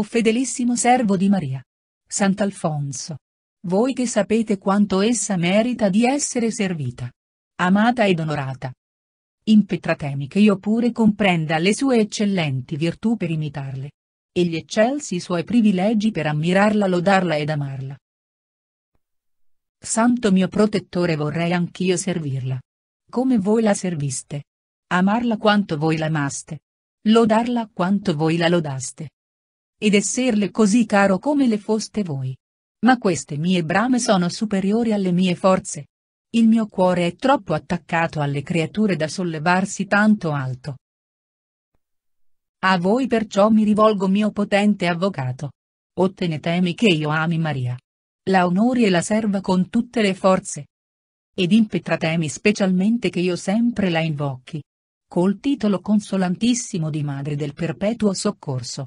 O fedelissimo servo di Maria. Sant'Alfonso. Voi che sapete quanto essa merita di essere servita. Amata ed onorata. Impetratemi che io pure comprenda le sue eccellenti virtù per imitarle. E gli eccelsi suoi privilegi per ammirarla lodarla ed amarla. Santo mio protettore vorrei anch'io servirla. Come voi la serviste. Amarla quanto voi l'amaste. Lodarla quanto voi la lodaste ed esserle così caro come le foste voi. Ma queste mie brame sono superiori alle mie forze. Il mio cuore è troppo attaccato alle creature da sollevarsi tanto alto. A voi perciò mi rivolgo mio potente avvocato. Ottenetemi che io ami Maria. La onori e la serva con tutte le forze. Ed impetratemi specialmente che io sempre la invochi. Col titolo consolantissimo di Madre del Perpetuo Soccorso.